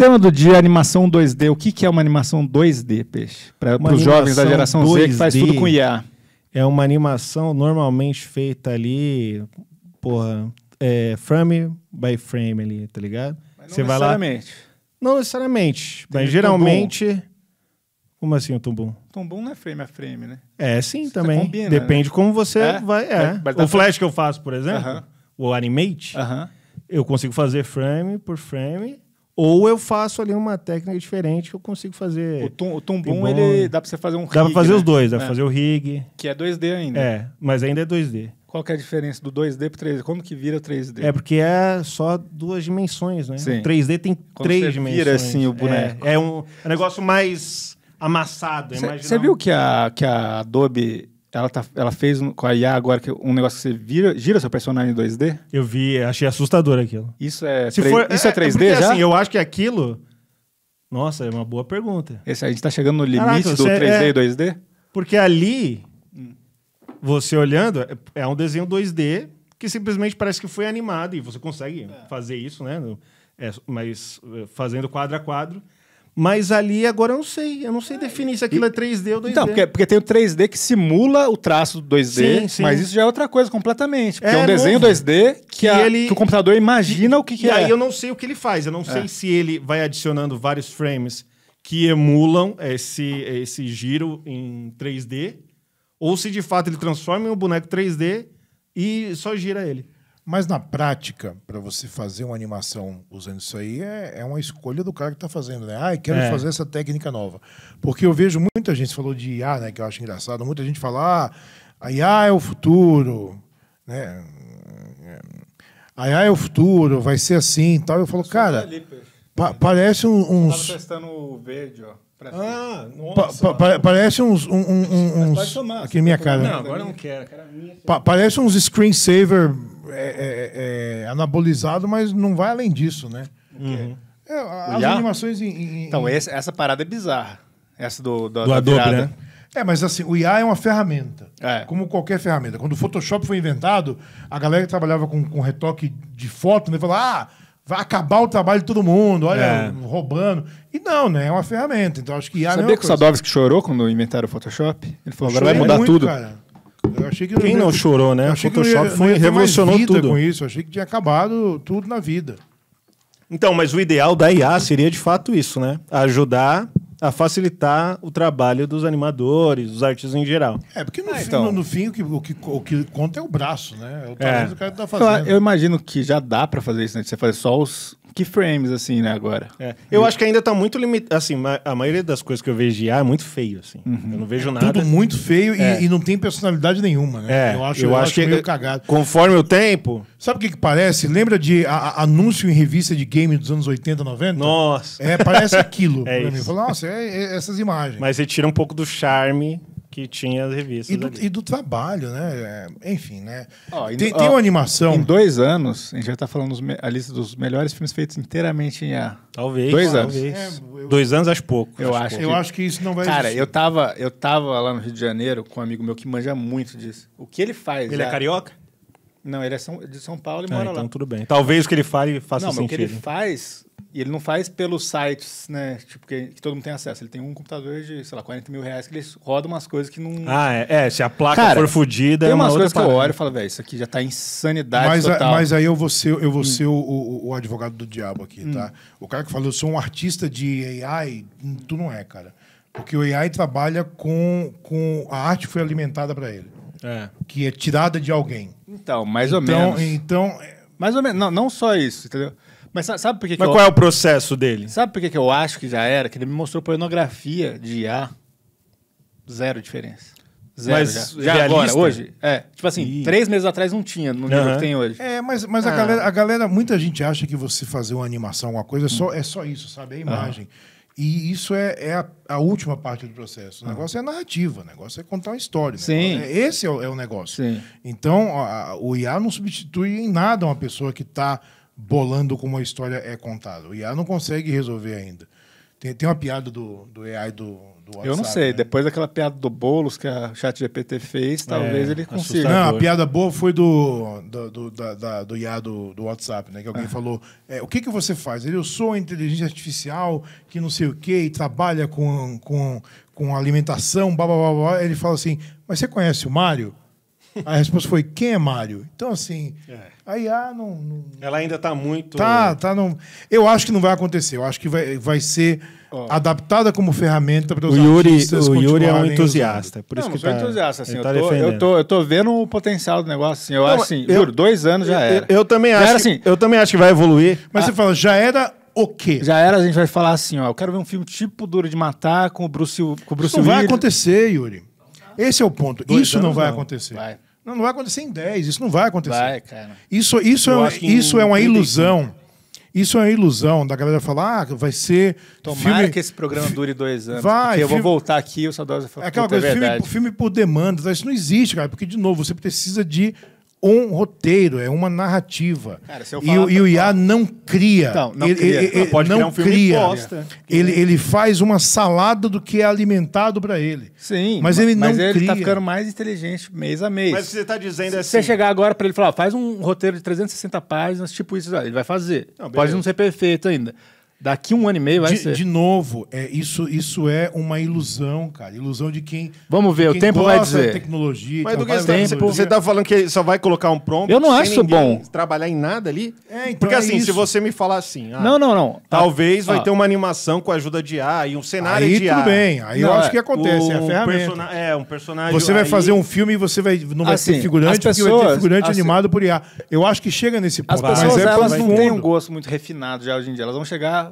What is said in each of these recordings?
Tema do dia, animação 2D. O que, que é uma animação 2D, Peixe? Para os jovens da geração 2D Z que faz tudo com IA. É uma animação normalmente feita ali, porra, é, frame by frame ali, tá ligado? Mas não Você necessariamente. Vai lá... Não necessariamente, Tem mas geralmente... Como assim o tumbum? Tumbum não é frame a frame, né? É, sim, Você também. Combina, né? Depende né? como você é? vai... É. é. o flash que eu faço, por exemplo, uh -huh. o animate, uh -huh. eu consigo fazer frame por frame ou eu faço ali uma técnica diferente que eu consigo fazer. O tom, o tom bom, ele dá pra você fazer um rig. Dá pra fazer né? os dois, dá é. pra fazer o rig. Que é 2D ainda. É, mas ainda é 2D. Qual que é a diferença do 2D pro 3D? Como que vira o 3D? É porque é só duas dimensões, né? Sim. O 3D tem Quando três você dimensões. Vira assim o boneco. É, é um, é um negócio mais amassado. Você viu que a, que a Adobe ela, tá, ela fez um, com a IA agora que é um negócio que você vira, gira seu personagem em 2D? Eu vi, achei assustador aquilo. Isso é, Se 3, for, isso é, é 3D é porque, já? Assim, eu acho que aquilo. Nossa, é uma boa pergunta. Esse, a gente tá chegando no limite Caraca, do 3D é... e 2D? Porque ali, hum. você olhando, é, é um desenho 2D que simplesmente parece que foi animado e você consegue é. fazer isso, né? No, é, mas eh, fazendo quadro a quadro. Mas ali agora eu não sei. Eu não sei ah, definir se aquilo e... é 3D ou 2D. Então, porque, porque tem o 3D que simula o traço do 2D, sim, sim. mas isso já é outra coisa completamente. Porque é, é um desenho novo. 2D que, a, ele... que, o computador imagina o que, que e é. E aí eu não sei o que ele faz. Eu não é. sei se ele vai adicionando vários frames que emulam esse, esse giro em 3D, ou se de fato ele transforma em um boneco 3D e só gira ele. Mas na prática, para você fazer uma animação usando isso aí, é, é uma escolha do cara que está fazendo, né? Ah, quero é. fazer essa técnica nova. Porque eu vejo muita gente, falou de IA, né, que eu acho engraçado, muita gente fala, ah, a IA é o futuro, né? A IA é o futuro, vai ser assim e tal. Eu falo, cara, pa parece um, uns... Estava testando o verde, ó. Ah, nossa. Pa pa parece uns. Um, um, uns tomar, aqui minha tá cara. Não, agora não quero. É pa parece uns screensaver é, é, é, é, anabolizado, mas não vai além disso, né? Uhum. É, as animações em, em, Então, essa, essa parada é bizarra. Essa do, do, do Adobe, virada. né? É, mas assim, o IA é uma ferramenta. É. Como qualquer ferramenta. Quando o Photoshop foi inventado, a galera que trabalhava com, com retoque de foto, né, falou: ah, vai acabar o trabalho de todo mundo, olha, é. roubando. E não, né? É uma ferramenta. Então acho que IA. É Sabia que o Sadovski chorou quando inventaram o Photoshop? Ele falou, agora vai mudar muito, tudo. Cara. Eu achei que Quem não chorou, né? O Photoshop ia... foi, revolucionou tudo. com isso. Eu achei que tinha acabado tudo na vida. Então, mas o ideal da IA seria de fato isso, né? Ajudar a facilitar o trabalho dos animadores, dos artistas em geral. É, porque no, ah, fim, então... no, no fim o, que, o, que, o que conta é o braço, né? É o é. que o cara tá fazendo. Eu, eu imagino que já dá para fazer isso, né? Você fazer só os keyframes, assim, né, agora. É. Eu e... acho que ainda tá muito limitado. Assim, a maioria das coisas que eu vejo de ah, é muito feio, assim. Uhum. Eu não vejo é nada. Tudo muito feio e, é. e, não tem personalidade nenhuma, né? É, eu acho, eu, eu acho, acho meio cagado. Conforme o tempo. Sabe o que, que parece? Lembra de a, a, anúncio em revista de game dos anos 80, 90? Nossa. É, parece aquilo. é isso. Mim. Falo, Nossa, é, é essas imagens. Mas você tira um pouco do charme que tinha as revistas. E do, e do trabalho, né? É, enfim, né? tem, tem, uma animação. Em dois anos, a gente já está falando a lista dos melhores filmes feitos inteiramente em A. Talvez. Dois talvez. anos. É, eu... Dois anos, acho pouco. Eu, acho, acho, pouco. eu acho que isso não vai Cara, eu tava, eu tava lá no Rio de Janeiro com um amigo meu que manja muito disso. O que ele faz. Ele é... é carioca? Não, ele é São, de São Paulo e ah, mora então lá. Então tudo bem. Talvez o que ele fale faça não, sentido. Não, o que ele faz, e ele não faz pelos sites, né? Tipo, que, que, todo mundo tem acesso. Ele tem um computador de, sei lá, 40 mil reais que ele roda umas coisas que não. Ah, é. é se a placa Cara, for fodida. Tem é umas coisas que eu olho e falo, velho, isso aqui já tá insanidade. Mas, total. A, mas aí eu vou ser, eu vou hum. ser o, o, o, advogado do diabo aqui, tá? hum. tá? O cara que falou, eu sou um artista de AI, hum. tu não é, cara. Porque o AI trabalha com, com a arte foi alimentada para ele. É. Que é tirada de alguém. Então, mais ou então, menos. Então. Mais ou menos. Não, não só isso, entendeu? Mas sabe por que. Mas que qual eu... é o processo dele? Sabe por que, que eu acho que já era? Que ele me mostrou pornografia de IA. Zero diferença. Zero mas já. já agora, hoje? É. Tipo assim, Ih. três meses atrás não tinha no nível uhum. que tem hoje. É, mas, mas ah. a, galera, a galera, muita gente acha que você fazer uma animação, alguma coisa, é só, é só isso, sabe? É a imagem. Uhum. E isso é, é a, a, última parte do processo. O ah. negócio ah. é narrativa, o negócio é contar uma história. Né? Sim. É, esse é o, é o negócio. Sim. Então, a, o IA não substitui em nada uma pessoa que está bolando como a história é contada. O IA não consegue resolver ainda. Tem, tem uma piada do, do AI do, do WhatsApp. Eu não sei. Né? Depois daquela piada do Boulos que a ChatGPT fez, talvez é, ele consiga. Não, a piada boa foi do, do, do, da, da, do IA do, do WhatsApp, né? Que alguém ah. falou: é, o que, que você faz? Ele, eu sou inteligência artificial que não sei o quê e trabalha com, com, com alimentação, blá, blá, blá, blá. Ele fala assim: mas você conhece o Mário? A resposta foi: quem é Mário? Então, assim, é. a IA ah, não, não, Ela ainda está muito. Tá, tá não... Eu acho que não vai acontecer. Eu acho que vai, vai ser oh. adaptada como ferramenta para os o Yuri, artistas. O Yuri é um entusiasta. Por não, isso que eu tá, entusiasta. Assim, eu, tá tô, eu, tô, eu tô vendo o potencial do negócio. Assim, eu não, acho assim, eu, dois anos já era. Eu, eu também, já acho, era, assim, que, eu também acho que vai evoluir. Mas você ah. fala, já era o quê? Já era, a gente vai falar assim, ó. Eu quero ver um filme tipo Duro de Matar com o Bruce, com o Bruce Isso Não vai acontecer, Yuri. Esse é o ponto. Dois isso não vai não. acontecer. Vai. Não, não vai acontecer em 10, isso não vai acontecer. Vai, cara. Isso, isso, é, isso é uma ilusão. Isso é uma ilusão da galera falar, ah, vai ser. Tomara filme... que esse programa dure dois anos. Vai, filme... eu vou voltar aqui e o Saudosa vai falar. É aquela é coisa, é filme, filme, por demanda, isso não existe, cara, porque, de novo, você precisa de um roteiro, é uma narrativa. Cara, e, o, e, o IA não cria. Então, não ele, cria. Ele, ele, pode não criar um filme cria. Imposta. Ele, ele faz uma salada do que é alimentado para ele. Sim. Mas ele mas não ele tá cria. tá ficando mais inteligente mês a mês. Mas você tá dizendo Se assim... você chegar agora para ele falar, faz um roteiro de 360 páginas, tipo isso, ele vai fazer. Não, pode não ser perfeito ainda. Daqui um ano e meio vai de, ser. De novo, é, isso, isso é uma ilusão, cara. Ilusão de quem. Vamos ver, quem tá o tempo vai dizer. Tecnologia, Mas do que você, você tá falando que só vai colocar um prompt. Eu não acho bom. Trabalhar em nada ali? É, então Porque é assim, isso. se você me falar assim. Ah, não, não, não. Tá. Talvez ah, vai ah. ter uma animação com a ajuda de A e um cenário aí, de A. Tudo bem, aí não, eu acho que é, acontece. O, é a ferramenta. é, um personagem. Você vai aí... fazer um filme e você vai, não vai assim, ter figurante, pessoas, porque vai ter figurante assim, animado por IA. Eu acho que chega nesse ponto. As pessoas, é elas não têm um gosto muito refinado já hoje em dia. Elas vão chegar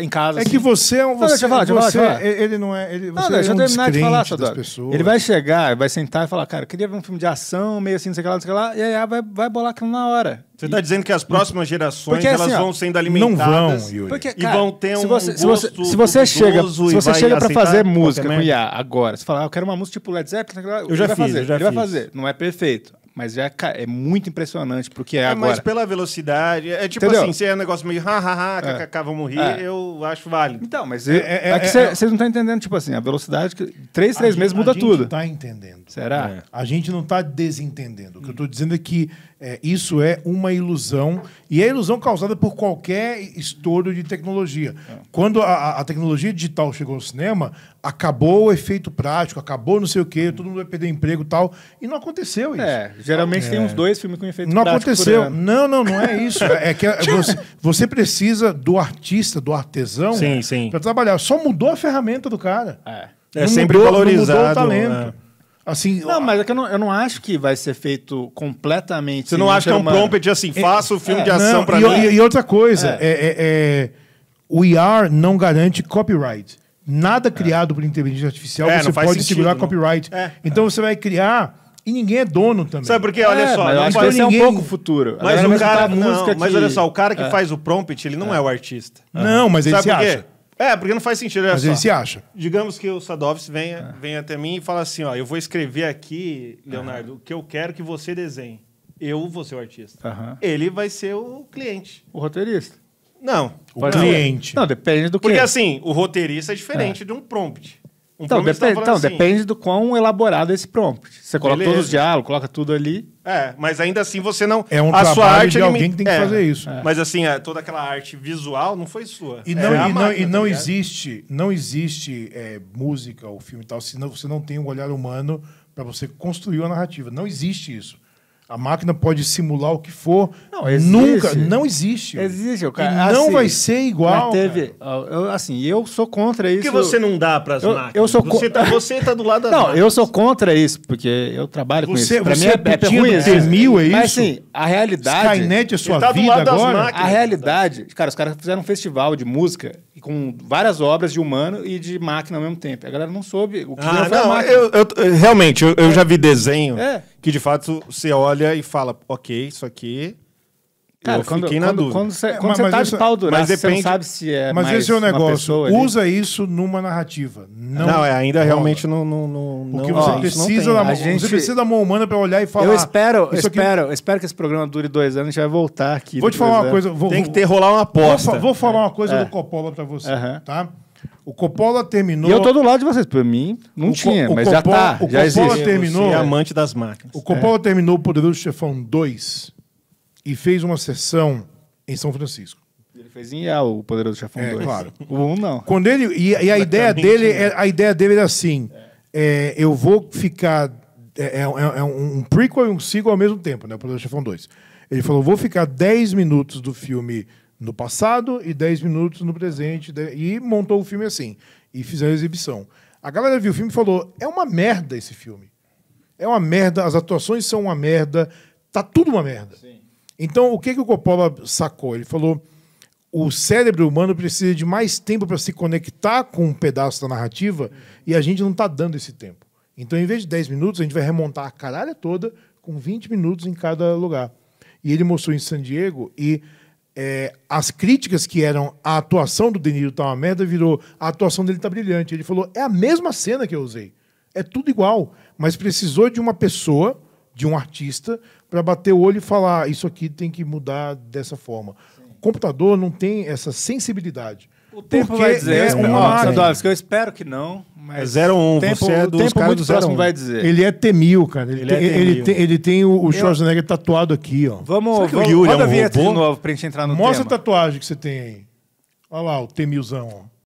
em casa. É assim. que você é um. Você, não, deixa eu falar, deixa falar, Ele não é. Ele, não, deixa é um eu terminar de falar, Sador. Ele vai chegar, vai sentar e falar, cara, queria ver um filme de ação, meio assim, não sei o que lá, não sei o que lá, e aí ah, vai, vai bolar aquilo na hora. Você está dizendo que as próximas gerações porque, elas assim, vão sendo alimentadas não vão, Yuri. Porque, cara, e vão ter um se você, se você, se você chega, se você chega para fazer música com IA agora, você falar, ah, eu quero uma música tipo Led Zeppelin, eu já ele fiz, vai fazer, já ele fiz. vai fazer. Não é perfeito. Mas é, é muito impressionante porque é, é agora. Mas pela velocidade, é tipo Entendeu? assim, se é um negócio meio hahaha, é. kkk, vamos rir, é. eu acho válido. Então, mas é, é, é, é, é que vocês não estão tá entendendo, tipo assim, a velocidade, que três, três meses muda tudo. A gente está entendendo. Será? A gente não está desentendendo. O que eu estou hum. dizendo é que isso é uma ilusão, e é ilusão causada por qualquer estouro de tecnologia. Quando a, a tecnologia digital chegou ao cinema, acabou o efeito prático, acabou não sei o quê, hum. todo mundo vai perder emprego e tal, e não aconteceu isso. É, Geralmente é. tem uns dois filmes com efeito Não aconteceu. Não, não, não é isso. É, é que você, você precisa do artista, do artesão, para trabalhar. Só mudou a ferramenta do cara. É, não é sempre mudou, valorizado. Não mudou o talento. Né? Assim, não, mas é que eu não, eu não acho que vai ser feito completamente. Você não acha que é um prompt assim, é, faça o filme é, de ação para mim? E, e outra coisa, é, o IR não garante copyright. Nada criado por inteligência artificial você pode sentido, segurar não. Né? copyright. Então você vai criar e ninguém é dono também. Sabe por quê? Olha é, só. Mas eu acho que ninguém... é um pouco futuro. Mas, o cara, não, mas olha só, o cara que é. faz o prompt, ele não é, é o artista. É. Não, mas ele Sabe se acha. É, porque não faz sentido. Olha mas só. ele se acha. Digamos que o Sadovski venha, é. venha até mim e fala assim: ó, eu vou escrever aqui, Leonardo, o que eu quero que você desenhe. Eu vou ser o artista. Uhum. Ele vai ser o cliente. O roteirista. Não. O cliente. Não, depende do cliente. Porque assim, o roteirista é diferente é. de um prompt. Um então, então depende, então assim, depende do quão elaborado é esse prompt. Você coloca beleza. todos os diálogos, coloca tudo ali. É, mas ainda assim você não. É um a sua arte de alguém que tem que é, fazer isso. É. Mas assim, é, toda aquela arte visual não foi sua. E é não, e não, máquina, e tá não tá existe, não existe é, música ou filme e tal se não, você não tem um olhar humano para você construir a narrativa. Não existe isso. A máquina pode simular o que for. Não, existe. Nunca, não existe. Existe, cara. Assim, não vai ser igual. teve, eu, assim, eu sou contra isso. Por que você não dá para as máquinas? Eu sou você, tá, você tá do lado da Não, máquinas. eu sou contra isso, porque eu trabalho com você, isso. Pra você mim é, é ruim assim. é isso. Mil é isso? Mas assim, a realidade... Skynet é sua tá vida agora? A realidade... Cara, os caras fizeram um festival de música com várias obras de humano e de máquina ao mesmo tempo. A galera não soube o que ah, é não, eu, eu, realmente, eu, eu é. já vi desenho... É que de fato você olha e fala, ok, isso aqui. Cara, eu quando, fiquei na quando, dúvida. Quando você, é, quando mas, você tá isso, de pau duraço, depende, ah, você não sabe se é. Mas esse é o negócio. Usa isso numa narrativa. Não, não é, ainda rola. realmente não. não, não Porque não, você, precisa da, gente... você precisa da mão humana para olhar e falar. Eu espero, isso espero, aqui... espero que esse programa dure dois anos, e já vai voltar aqui. Vou te falar uma anos. Né? coisa. Vou, Tem que ter rolar uma aposta. Vou, vou falar é. uma coisa é. do Coppola para você, uh -huh. tá? O Coppola terminou. E eu tô do lado de vocês. Pra mim, não o tinha, mas Coppola, já tá. O já Coppola existe. terminou. Sim, é amante das máquinas. O Coppola é. terminou o Poderoso Chefão 2 e fez uma sessão em São Francisco. Ele fez em ah, o Poderoso Chefão 2. é, Claro. O 1 um, não. Quando ele, e, e a, ideia dele, é, a ideia dele era assim: é. eu vou ficar. É, é, é um prequel e um sequel ao mesmo tempo, né? O Poderoso Chefão 2. Ele falou: vou ficar 10 minutos do filme no passado e 10 minutos no presente. E montou o filme assim. E fizeram a exibição. A galera viu o filme e falou: é uma merda esse filme. É uma merda, as atuações são uma merda, tá tudo uma merda. Sim. Então, o que, que o Coppola sacou? Ele falou: o cérebro humano precisa de mais tempo para se conectar com um pedaço da narrativa e a gente não está dando esse tempo. Então, em vez de 10 minutos, a gente vai remontar a caralha toda com 20 minutos em cada lugar. E ele mostrou em San Diego e é, as críticas que eram a atuação do Deniro tá uma merda, virou a atuação dele tá brilhante. Ele falou: é a mesma cena que eu usei. É tudo igual. Mas precisou de uma pessoa, de um artista, para bater o olho e falar: isso aqui tem que mudar dessa forma. Sim. O computador não tem essa sensibilidade. O tempo vai dizer. É eu, né, espero, uma... eu espero que não. Mas é 01, tempo, você é dos caras do 01. vai dizer. Ele é T-1000, cara. Ele, ele tem, é Ele, tem, ele tem o, o Schwarzenegger tatuado aqui, ó. Vamos, Será que vamos o Yuri é um robô? de novo pra gente entrar no Mostra tema. a tatuagem que você tem aí. Olha lá, o t temilzão, ó.